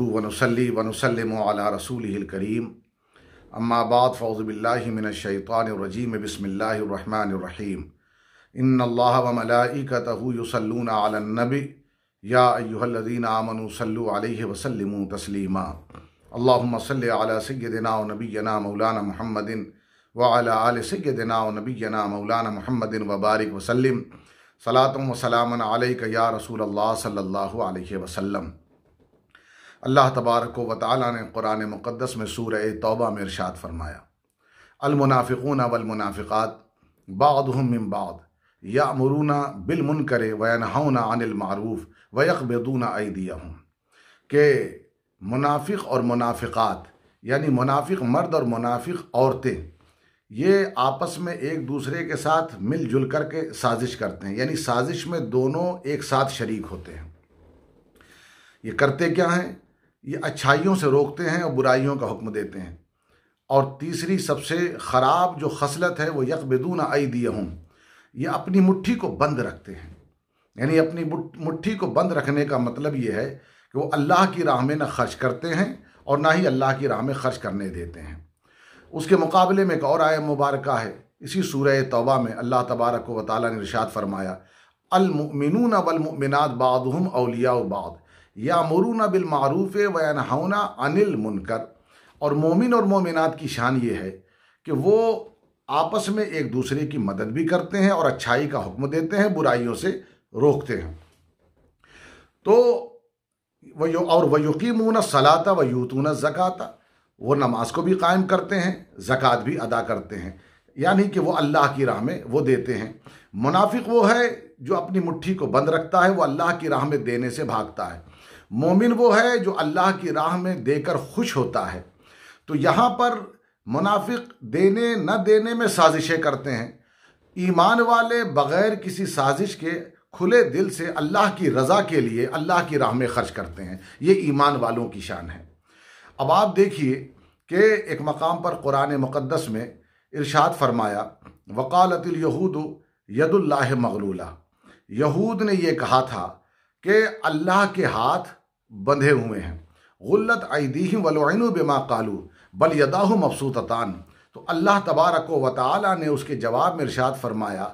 वनसली वनसलम रसूल करीम अम्माबाद फ़ौज़बिल्लिमिनशैतरजीम बसमीम इन अल्लाह वमलाकतूसलून आलनबी या अयुहल्लिन आमन सल्लु वसलम तस्लीमा अल्लाम सल सैदना नबीना मौलाना महमदिन वाल आल सैदना नबीना मौलाना महमदिन वबारक वसलम सलातम वसलामन या रसूल अल्लाह सल्लल्लाहु अल्लाह तबारक व ताली ने कुरान मुक़दस में सूर तोबा में इरशाद फ़रमाया अलमुनाफ़िकून वलमुनाफ़िकात बादहम बाद या मरूना बिलमुन करे वनहाना अनिलमारूफ़ वयकबूना आइदिया हूँ के मुनाफिक और मुनाफिकात यानी मुनाफिक मर्द और मुनाफिक औरतें ये आपस में एक दूसरे के साथ मिलजुल करके साजिश करते हैं यानी साजिश में दोनों एक साथ शरीक होते हैं ये करते क्या हैं ये अच्छाइयों से रोकते हैं और बुराइयों का हुक्म देते हैं और तीसरी सबसे ख़राब जो खसलत है वो यक बेदून आई दिए हूँ ये अपनी मुट्ठी को बंद रखते हैं यानी अपनी मुट्ठी को बंद रखने का मतलब ये है कि वो अल्लाह की राह में ना खर्च करते हैं और ना ही अल्लाह की राह में खर्च करने देते हैं उसके मुकाबले में एक और आय मुबारक है इसी सूरह तौबा में अल्लाह तबारक व ताली ने इरशाद फरमाया अलमिनून बाद बादहम अलिया बाद या मरूना बिल मरूफ वनहौना अनिल मुनकर और मोमिन और मोमिनत की शान ये है कि वो आपस में एक दूसरे की मदद भी करते हैं और अच्छाई का हुक्म देते हैं बुराइयों से रोकते हैं तो वह और वयुकीमून सलाता व यूतून ज़क़ाता वो नमाज को भी कायम करते हैं ज़क़़त भी अदा करते हैं यानी कि वो अल्लाह की राह में वो देते हैं मुनाफिक वो है जो अपनी मुट्ठी को बंद रखता है वो अल्लाह की राह में देने से भागता है मोमिन वो है जो अल्लाह की राह में देकर खुश होता है तो यहाँ पर मुनाफिक देने न देने में साजिशें करते हैं ईमान वाले बग़ैर किसी साजिश के खुले दिल से अल्लाह की रज़ा के लिए अल्लाह की राह में ख़र्च करते हैं ये ईमान वालों की शान है अब आप देखिए कि एक मकाम पर कुरान मुक़दस में इरशाद फरमाया यहूद यदुल्लाह मगलूला यहूद ने यह कहा था कि अल्लाह के हाथ बंधे हुए हैं गुल्लत आईदी वलोन बेमा कालू बल यदाह मबसूततान तो अल्लाह तबारक व ताली ने उसके जवाब में इर्शाद फरमाया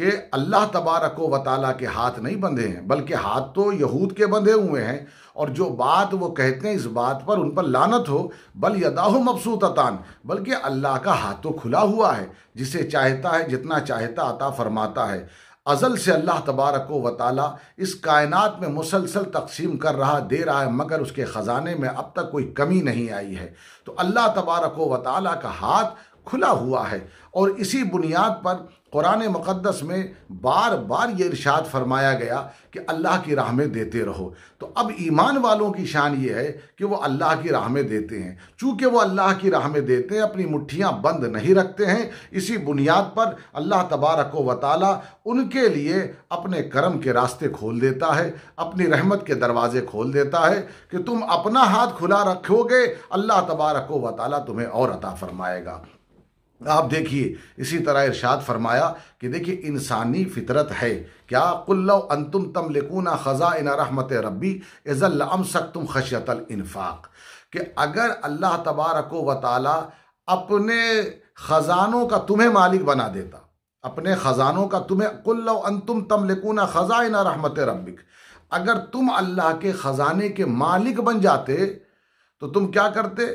कि अल्लाह तबारक व ताली के हाथ नहीं बंधे हैं बल्कि हाथ तो यहूद के बंधे हुए हैं और जो बात वो कहते हैं इस बात पर उन पर लानत हो बल यदाह मबसूततान बल्कि अल्लाह का हाथ तो खुला हुआ है जिसे चाहता है जितना चाहता अता फरमाता है अज़ल से अल्लाह तबारक व ताली इस कायनत में मुसलसल तकसीम कर रहा दे रहा है मगर उसके ख़जाने में अब तक कोई कमी नहीं आई है तो अल्लाह तबारक व ताली का हाथ खुला हुआ है और इसी बुनियाद पर कुरान मुक़दस में बार बार ये इरशाद फरमाया गया कि अल्लाह की राह में देते रहो तो अब ईमान वालों की शान ये है कि वो अल्लाह की राह में देते हैं चूँकि वो अल्लाह की राह में देते हैं अपनी मुठ्ठियाँ बंद नहीं रखते हैं इसी बुनियाद पर अल्लाह तबारक व उनके लिए अपने करम के रास्ते खोल देता है अपनी रहमत के दरवाजे खोल देता है कि तुम अपना हाथ खुला रखोगे अल्लाह तबारक व तुम्हें और अता फरमाएगा आप देखिए इसी तरह इरशाद फरमाया कि देखिए इंसानी फितरत है क्या कुल्लो अंतुम तम लिकूना ख़ज़ा इन रहमत रबी इज़ल अम सकतुम खशतल इन्फाक कि अगर अल्लाह तबारक व ताली अपने ख़ज़ानों का तुम्हें मालिक बना देता अपने ख़ज़ानों का तुम्हें कुल्लो अंतुम तम लिकूना ख़ज़ा इन रहमत रबिक अगर तुम अल्लाह के ख़ज़ाने के मालिक बन जाते तो तुम क्या करते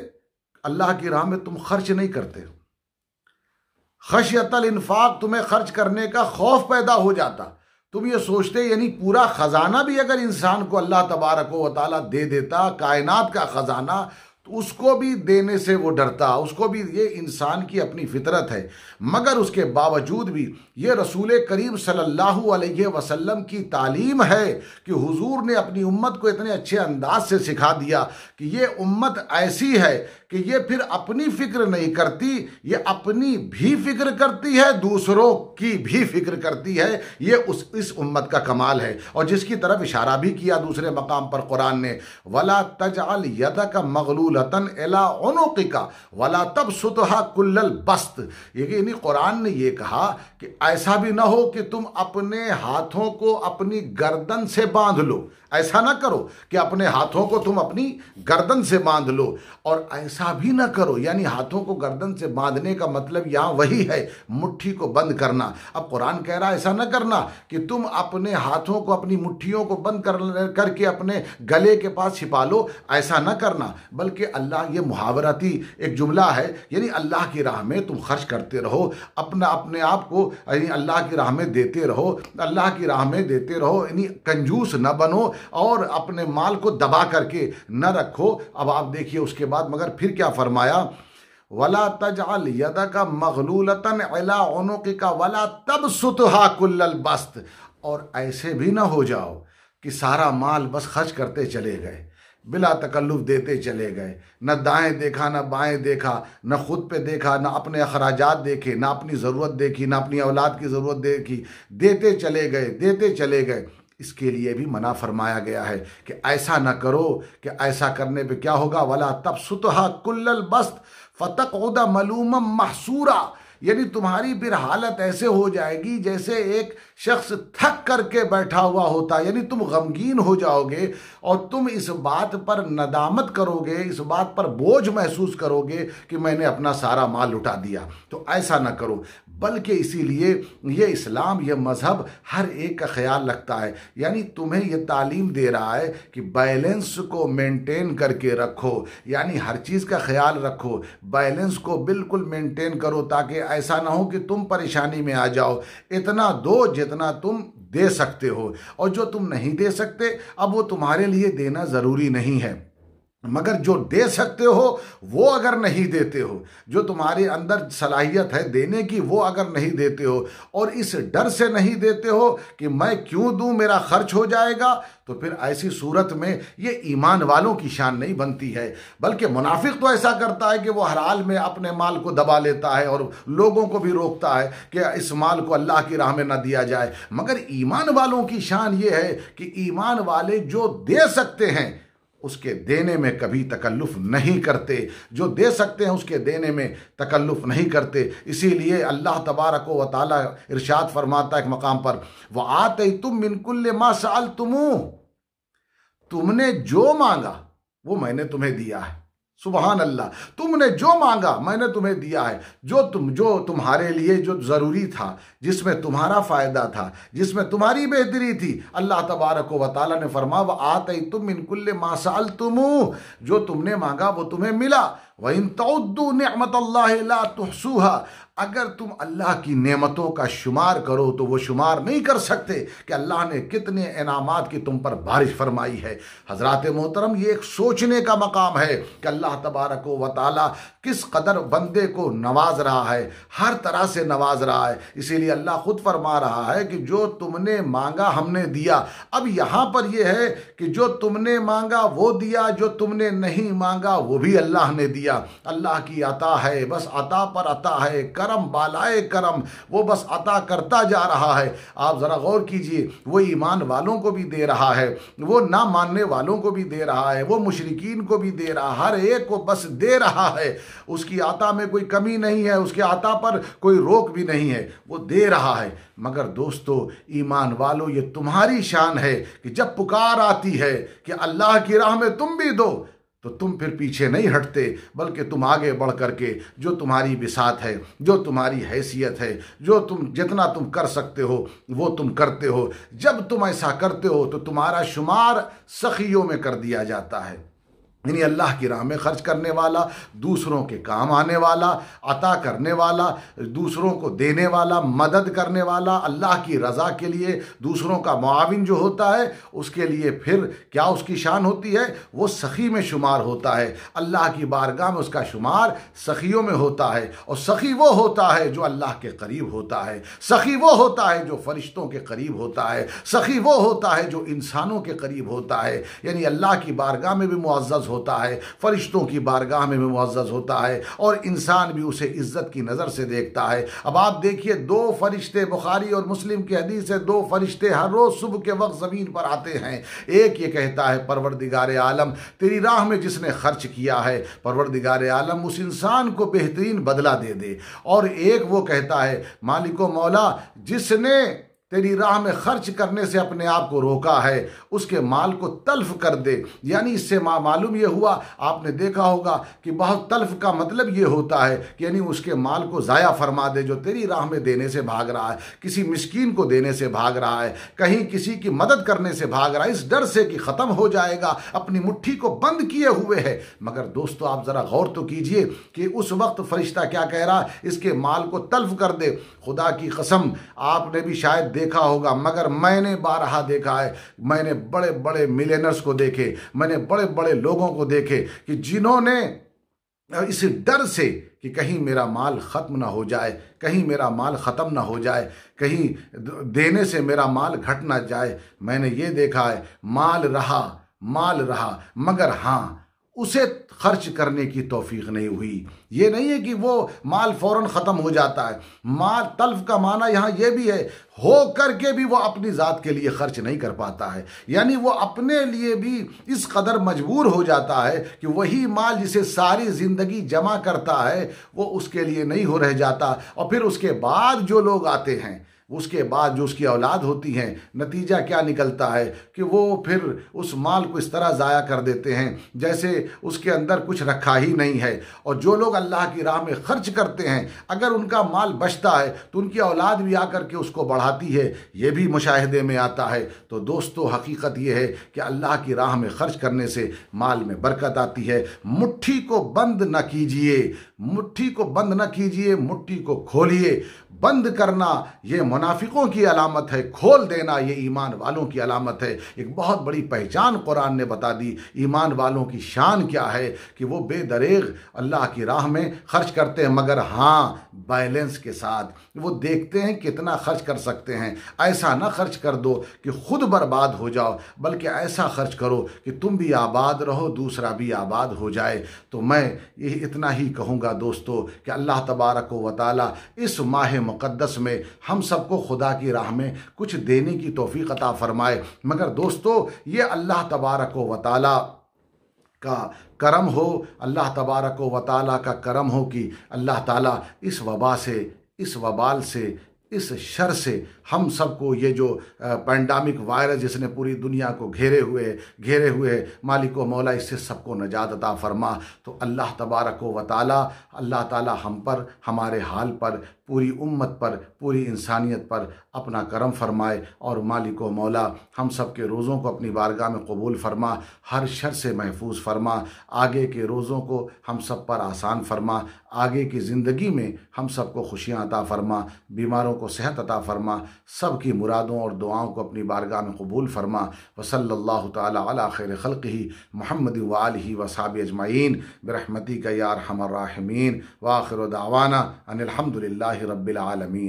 अल्लाह की राह में तुम खर्च नहीं करते हो खशियतल इन्फाक तुम्हें खर्च करने का खौफ पैदा हो जाता तुम ये सोचते यानी पूरा ख़जाना भी अगर इंसान को अल्लाह तबारक व दे देता कायनात का ख़जाना उसको भी देने से वो डरता उसको भी ये इंसान की अपनी फितरत है मगर उसके बावजूद भी ये रसूल करीम सल्लल्लाहु अलैहि वसल्लम की तालीम है कि हुजूर ने अपनी उम्मत को इतने अच्छे अंदाज से सिखा दिया कि ये उम्मत ऐसी है कि ये फिर अपनी फिक्र नहीं करती ये अपनी भी फिक्र करती है दूसरों की भी फिक्र करती है ये उस इस उम्मत का कमाल है और जिसकी तरफ इशारा भी किया दूसरे मकाम पर कुरान ने वला तजाल यदक का मगलूल मुलतन एला ओनोकी का वाला तब सुतहा कुल्लल बस्त यानी कुरान ने यह कहा कि ऐसा भी ना हो कि तुम अपने हाथों को अपनी गर्दन से बांध लो ऐसा ना करो कि अपने हाथों को तुम अपनी गर्दन से बांध लो और ऐसा भी ना करो यानी हाथों को गर्दन से बांधने का मतलब यहाँ वही है मुट्ठी को बंद करना अब कुरान कह रहा है ऐसा ना करना कि तुम अपने हाथों को अपनी मुट्ठियों को बंद कर करके अपने गले के पास छिपा लो ऐसा ना करना बल्कि अल्लाह ये मुहावराती एक जुमला है यानी अल्लाह की राह में तुम खर्च करते रहो अपना अपने आप को यानी अल्लाह की राह में देते रहो अल्लाह की राह में देते रहो यानी कंजूस न बनो और अपने माल को दबा करके न रखो अब आप देखिए उसके बाद मगर फिर क्या फरमाया वला तजाल यदा का मगलूलतन अला का वला तब सुतहा कुल्लल बस्त और ऐसे भी ना हो जाओ कि सारा माल बस खर्च करते चले गए बिला तकल्लुफ देते चले गए न दाएं देखा न बाएं देखा न ख़ुद पे देखा न अपने अखराज देखे न अपनी ज़रूरत देखी न अपनी औलाद की ज़रूरत देखी देते चले गए देते चले गए इसके लिए भी मना फरमाया गया है कि ऐसा ना करो कि ऐसा करने पे क्या होगा वला तब सुतहा कुल्लल बस्त फतक उदा मलूम महसूरा यानी तुम्हारी फिर हालत ऐसे हो जाएगी जैसे एक शख्स थक करके बैठा हुआ होता यानी तुम गमगीन हो जाओगे और तुम इस बात पर नदामत करोगे इस बात पर बोझ महसूस करोगे कि मैंने अपना सारा माल उठा दिया तो ऐसा ना करो बल्कि इसीलिए ये इस्लाम यह मज़हब हर एक का ख्याल रखता है यानी तुम्हें यह तालीम दे रहा है कि बैलेंस को मेंटेन करके रखो यानी हर चीज़ का ख्याल रखो बैलेंस को बिल्कुल मेंटेन करो ताकि ऐसा ना हो कि तुम परेशानी में आ जाओ इतना दो जितना तुम दे सकते हो और जो तुम नहीं दे सकते अब वो तुम्हारे लिए देना ज़रूरी नहीं है मगर जो दे सकते हो वो अगर नहीं देते हो जो तुम्हारे अंदर सलाहियत है देने की वो अगर नहीं देते हो और इस डर से नहीं देते हो कि मैं क्यों दूं मेरा खर्च हो जाएगा तो फिर ऐसी सूरत में ये ईमान वालों की शान नहीं बनती है बल्कि मुनाफिक तो ऐसा करता है कि वो हर हाल में अपने माल को दबा लेता है और लोगों को भी रोकता है कि इस माल को अल्लाह की राह में ना दिया जाए मगर ईमान वालों की शान ये है कि ईमान वाले जो दे सकते हैं उसके देने में कभी तकल्लुफ़ नहीं करते जो दे सकते हैं उसके देने में तकल्लुफ़ नहीं करते इसीलिए अल्लाह तबारक व ताली इरशाद फरमाता है एक मकाम पर वह आते ही तुम बिनकुल मा तुम तुमने जो मांगा वो मैंने तुम्हें दिया है सुबहान अल्लाह तुमने जो मांगा मैंने तुम्हें दिया है जो तुम जो तुम्हारे लिए जो ज़रूरी था जिसमें तुम्हारा फ़ायदा था जिसमें तुम्हारी बेहतरी थी अल्लाह तबारक व ताली ने फरमा व ही तुम इनकुल्ले मासाल तुम जो तुमने मांगा वो तुम्हें मिला वहीन तउद्दू नमत तुहसूहा अगर तुम अल्लाह की नेमतों का शुमार करो तो वो शुमार नहीं कर सकते कि अल्लाह ने कितने इनामात की तुम पर बारिश फरमाई है हजरत मोहतरम ये एक सोचने का मकाम है कि अल्लाह तबारक व ताली किस कदर बंदे को नवाज रहा है हर तरह से नवाज रहा है इसीलिए अल्लाह खुद फरमा रहा है कि जो तुमने मांगा हमने दिया अब यहाँ पर यह है कि जो तुमने मांगा वो दिया जो तुमने नहीं मांगा वो भी अल्लाह ने दिया दिया अल्लाह की अता है बस अता पर अता है करम बालाए करम वो बस अता करता जा रहा है आप ज़रा गौर कीजिए वो ईमान वालों को भी दे रहा है वो ना मानने वालों को भी दे रहा है वो मुशरकिन को भी दे रहा हर एक को बस दे रहा है उसकी आता में कोई कमी नहीं है उसके आता पर कोई रोक भी नहीं है वो दे रहा है मगर दोस्तों ईमान वालों ये तुम्हारी शान है कि जब पुकार आती है कि अल्लाह की राह में तुम भी दो तो तुम फिर पीछे नहीं हटते बल्कि तुम आगे बढ़ करके जो तुम्हारी बिसात है जो तुम्हारी हैसियत है जो तुम जितना तुम कर सकते हो वो तुम करते हो जब तुम ऐसा करते हो तो तुम्हारा शुमार सखियों में कर दिया जाता है यानी अल्लाह की राह में खर्च करने वाला दूसरों के काम आने वाला अता करने वाला दूसरों को देने वाला मदद करने वाला अल्लाह की रज़ा के लिए दूसरों का मुआविन जो होता है उसके लिए फिर क्या उसकी शान होती है वो सखी में शुमार होता है अल्लाह की बारगाह में उसका शुमार सखियों में होता है और सखी वो होता है जो अल्लाह के करीब होता है सखी वो होता है जो फरिश्तों के करीब होता है सखी वो होता है जो इंसानों के करीब होता है यानी अल्लाह की बारगाह में भी मुआज़ होता है फरिश्तों की बारगाह में भी मुआज़ होता है और इंसान भी उसे इज़्ज़त की नज़र से देखता है अब आप देखिए दो फरिश्ते बुखारी और मुस्लिम की हदीस से दो फरिश्ते हर रोज़ सुबह के वक्त ज़मीन पर आते हैं एक ये कहता है परवरदिगार आलम तेरी राह में जिसने खर्च किया है परवरदिगार आलम उस इंसान को बेहतरीन बदला दे दे और एक वो कहता है मालिको मौला जिसने तेरी राह में खर्च करने से अपने आप को रोका है उसके माल को तल्फ कर दे यानी इससे मालूम ये हुआ आपने देखा होगा कि बहुत तल्फ का मतलब ये होता है कि यानी उसके माल को ज़ाया फरमा दे जो तेरी राह में देने से भाग रहा है किसी मिस्कीन को देने से भाग रहा है कहीं किसी की मदद करने से भाग रहा है इस डर से कि ख़त्म हो जाएगा अपनी मुठ्ठी को बंद किए हुए है मगर दोस्तों आप ज़रा गौर तो कीजिए कि उस वक्त फरिश्ता क्या कह रहा है इसके माल को तल्फ कर दे खुदा की कसम आपने भी शायद देखा होगा मगर मैंने बारहा देखा है मैंने बड़े बड़े मिलेनर्स को देखे मैंने बड़े बड़े लोगों को देखे कि जिन्होंने इस डर से कि कहीं मेरा माल ख़त्म ना हो जाए कहीं मेरा माल ख़त्म ना हो जाए कहीं देने से मेरा माल घट ना जाए मैंने ये देखा है माल रहा माल रहा मगर हाँ उसे खर्च करने की तोफीक नहीं हुई ये नहीं है कि वो माल फौरन ख़त्म हो जाता है माल तल्फ का माना यहाँ ये भी है हो करके भी वो अपनी ज़ात के लिए खर्च नहीं कर पाता है यानी वो अपने लिए भी इस कदर मजबूर हो जाता है कि वही माल जिसे सारी ज़िंदगी जमा करता है वो उसके लिए नहीं हो रह जाता और फिर उसके बाद जो लोग आते हैं उसके बाद जो उसकी औलाद होती हैं नतीजा क्या निकलता है कि वो फिर उस माल को इस तरह ज़ाया कर देते हैं जैसे उसके अंदर कुछ रखा ही नहीं है और जो लोग अल्लाह की राह में खर्च करते हैं अगर उनका माल बचता है तो उनकी औलाद भी आकर के उसको बढ़ाती है ये भी मुशाहदे में आता है तो दोस्तों हकीकत यह है कि अल्लाह की राह में खर्च करने से माल में बरकत आती है मुट्ठी को बंद न कीजिए मुट्ठी को बंद न कीजिए मुट्ठी को खोलिए बंद करना ये मुनाफिकों की अलामत है खोल देना ये ईमान वालों की अलामत है एक बहुत बड़ी पहचान कुरान ने बता दी ईमान वालों की शान क्या है कि वो बेदरेग अल्लाह की राह में खर्च करते हैं मगर हाँ बैलेंस के साथ वो देखते हैं कितना खर्च कर सकते हैं ऐसा ना खर्च कर दो कि खुद बर्बाद हो जाओ बल्कि ऐसा खर्च करो कि तुम भी आबाद रहो दूसरा भी आबाद हो जाए तो मैं ये इतना ही कहूँगा दोस्तों कि अल्लाह तबारक व ताली इस माह मुक़दस में हम सब सबको खुदा की राह में कुछ देने की तोफ़ी अता फ़रमाए मगर दोस्तों ये अल्लाह तबारक व ताली का करम हो अल्लाह तबारक व ताली का करम हो कि अल्लाह ताली इस वबा से इस वबाल से इस शर से हम सबको ये जो पैंडामिक वायरस जिसने पूरी दुनिया को घेरे हुए घेरे हुए मालिक व मौला इससे सबको नजात अता फरमा तो अल्लाह तबारक व ताली अल्लाह ताली हम पर हमारे हाल पर पूरी उम्मत पर पूरी इंसानियत पर अपना करम फरमाए और मालिक व मौला हम सब के रोज़ों को अपनी बारगाह में कबूल फरमा हर शर से महफूज फरमा आगे के रोज़ों को हम सब पर आसान फरमा आगे की ज़िंदगी में हम सबको खुशियाँ अता फरमा बीमारों को सेहत अता फरमा सब की मुरादों और दुआओं को अपनी बारगाह में कबूल फरमा वसल्ला तैर खल ही महमद वाल ही वसाब अजमाइन बरहमती का यार हमर राहमीन वाखिर दावाना अनिलहमदिल्ला رب العالمين